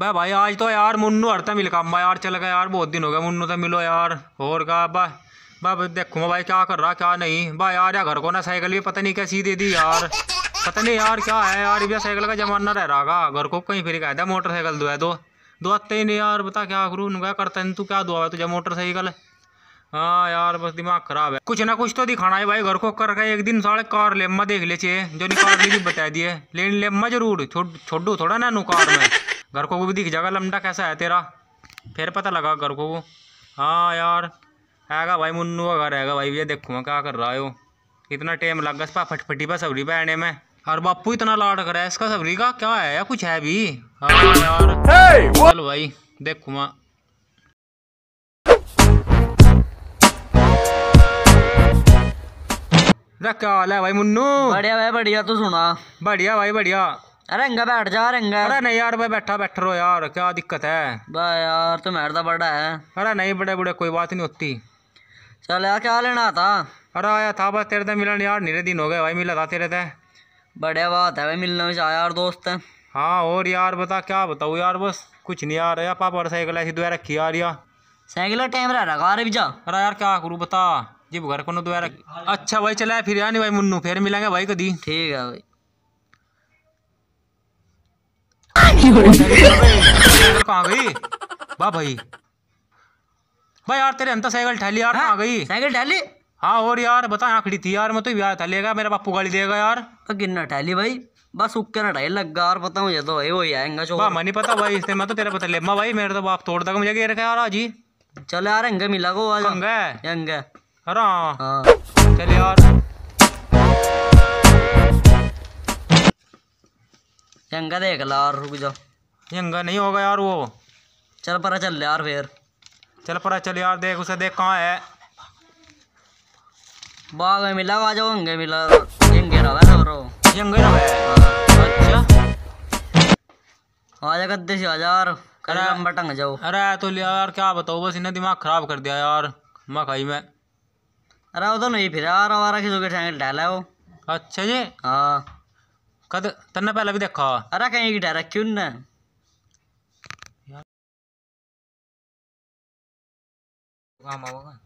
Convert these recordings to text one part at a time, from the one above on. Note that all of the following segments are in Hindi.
भाई भाई आज तो यार मुन्नू हरता मिल का यार चल गया यार बहुत दिन हो गया मुन्नू तो मिलो यार और का भाई बा देखूँगा भाई क्या कर रहा क्या नहीं भाई यार यार घर को ना साइकिल भी पता नहीं कैसी दे दी यार पता नहीं यार क्या है यार भैया साइकिल का जमाना रह रहा का घर को कहीं फिर कह दिया मोटरसाइकिल दो है दो दो आते ही नहीं यार बता क्या करूँ क्या करता है तू क्या दुआ है तुझे मोटरसाइकिल हाँ यार बस दिमाग खराब है कुछ ना कुछ तो दिखाना है भाई घर को कर गए एक दिन साढ़े कार लेम्मा देख ले चाहिए जो निकाल बता दिए लेकिन लेम्मा जरूर छोड़ छोड़ू थोड़ा ना नुकार में घर को भी दिख जाएगा लमडा कैसा है तेरा फिर पता लगा घर को हाँ यार हैगा भाई मुन्नू का घर हैगा भाई ये देखो मैं क्या कर रहा है वो इतना टाइम लग गया फटफटी पर सबरी पे आने में और बापू इतना लाड करा है इसका सबरी का क्या है या कुछ है भी हाँ यार चल भाई भाई मैं क्या हाल है भाई मुन्नू बढ़िया भाई बढ़िया तू सुना बढ़िया भाई बढ़िया रंगा बैठ जा रंगा अरे नहीं यार भाई बैठा बैठ रो यार क्या दिक्कत है भाई यार तुम हेड़ता बड़ा है अरे नहीं बड़े बड़े कोई बात नहीं होती चल यार क्या लेना था अरे आया था बस तेरे से मिलन यार निरे दिन हो गए भाई मिला था तेरे से बढ़िया बात है भाई मिलना भी चाह यार दोस्त है हाँ और यार बता क्या बताऊँ यार बस कुछ नहीं यार यार पापा और साइकिल ऐसी दुआ रखी यार यार साइकिल टाइम रह रहा अरे जा अरे यार क्या करूँ बता जी घर को दुआ दोबारा अच्छा भाई चला फिर यार नहीं भाई मुन्नू फिर मिलेंगे भाई कभी ठीक है भाई कहाँ गई वाह भाई भाई यार तेरे अंतर साइकिल ठहली यार कहाँ हाँ, गई साइकिल ठहली हाँ और यार बता यहाँ खड़ी थी यार मैं तो यार ठहलेगा मेरा बापू गाली देगा यार तो गिरना ठहली भाई बस उक्के ना ढाई लग यार पता मुझे तो भाई ही आएगा जो मैं नहीं पता भाई इसने मैं तो तेरा पता ले माँ भाई मेरे तो बाप तोड़ देगा मुझे रखा यार आज ही चल यार अंगे मिला को आज अंगे अंगे अरे हाँ।, हाँ चल यार यंगा देख ला यार रुक जाओ यंगा नहीं होगा यार वो चल पर चल यार फिर चल पर चल यार देख उसे देख कहाँ है बाग में मिला आ जाओ यंगे मिला यंगे रहा है तो यंगे रहा अच्छा आ जा गद्दे से आ जा यार कर लंबा टंग जाओ अरे तो लिया यार क्या बताओ बस इन्हें दिमाग खराब कर दिया यार मैं मकाई मैं अरे वो तो नहीं फिर यार हमारा किसी के ठेंगे डाला है वो अच्छा जी हाँ कद तन्ने पहले भी देखा अरे कहीं की डरा क्यों ना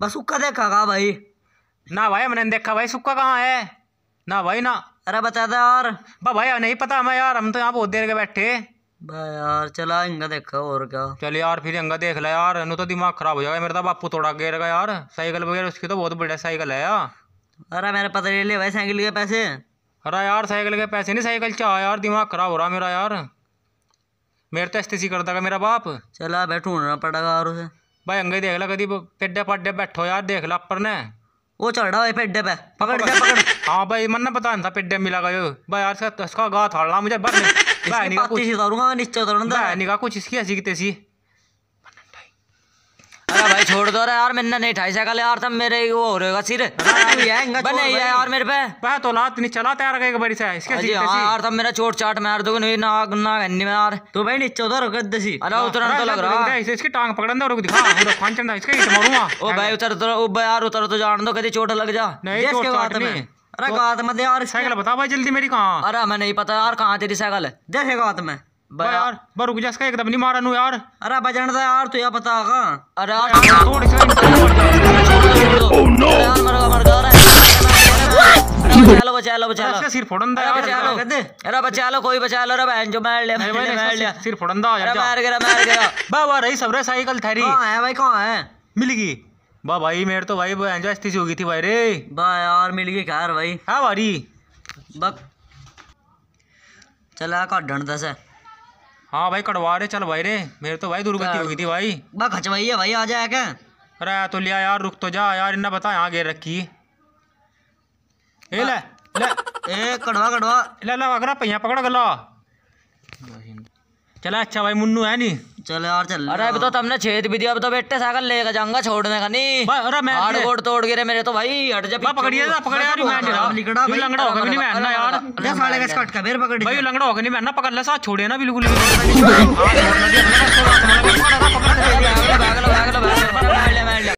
बस सुक्का देखा कहा भाई ना भाई मैंने देखा भाई सुक्का कहाँ है ना भाई ना अरे बता दे यार बा भाई नहीं पता हमें यार हम तो यहाँ बहुत देर के बैठे भाई यार चला इंगा देखा और क्या चल यार फिर इंगा देख ला यार इन्हों तो दिमाग खराब हो जाएगा मेरा तो बापू थोड़ा गिर गया यार साइकिल वगैरह उसकी तो बहुत बढ़िया साइकिल है यार अरे मेरे पता ले भाई साइकिल के पैसे अरे यार साइकिल के पैसे नहीं साइकिल चाह यार दिमाग खराब हो रहा मेरा यार मेरे तो इस्तीसी कर देगा मेरा बाप चला बैठ ढूंढना पड़ेगा यार उसे भाई अंगे देख ला कभी पेडे पाडे बैठो यार देख ला अपर ने वो चढ़ा भाई पेडे पे पकड़ के पकड़ हाँ भाई मन ना पता नहीं था पेडे मिला गयो भाई यार इसका गा थाड़ मुझे बस नहीं कुछ नीचे उतरना कुछ इसकी हंसी की तेजी अरे भाई छोड़ दो यार मैंने नहीं ठाई सकल यार तब मेरे वो हो रहेगा सिर हाँ, बने यार मेरे पे पे तो लात नहीं चला तैयार एक बड़ी से इसके जी हां यार तब मेरा चोट चाट मार दोगे नहीं ना ना गन्नी में यार तो भाई नीचे उतर रुक दे सी अरे हाँ, उतरन तो लग रहा है इसकी टांग पकड़न दे रुक दिखा उधर फांचन दा इसके मारूंगा ओ भाई उतर तो ओ यार उतर तो जान दो कभी चोट लग जा नहीं चोट बात में अरे गात तो मत यार साइकिल बता भाई जल्दी मेरी कहाँ अरे मैं नहीं पता यार कहाँ तेरी साइकिल देखेगा बात में यार रुक जा एकदम नहीं मारा नू यार अरे बजन यार अरे यार सिर भाई मेरे तो भाई स्थिति हो गई थी भाई रे यार मिल गई कार भाई हां चला का हाँ भाई कटवा रहे चल भाई रे मेरे तो भाई दुर्गति हो गई थी भाई खचवाई है भाई आ जाए क्या अरे तो लिया यार रुक तो जा यार इन्हें बता यहाँ घेर रखी हाँ। ले ले ए कड़वा कड़वा ले ले अगर पहिया पकड़ गला चला अच्छा भाई मुन्नू है नहीं चल यार चल अरे अभी तो तुमने छेद भी दिया अब तो बेटे साइकिल लेकर जाऊंगा छोड़ने का नहीं अरे मैं हार्ड कोड तोड़ गिरे मेरे तो भाई हट जा पकड़िए ना पकड़ यार मैं नहीं लिकड़ा भाई लंगड़ा होगा नहीं मैं ना यार ले साले का कट का बेर पकड़ भाई लंगड़ा होगा नहीं मैं ना पकड़ ले साथ छोड़े ना बिल्कुल भी पकड़ ले भाग ले भाग ले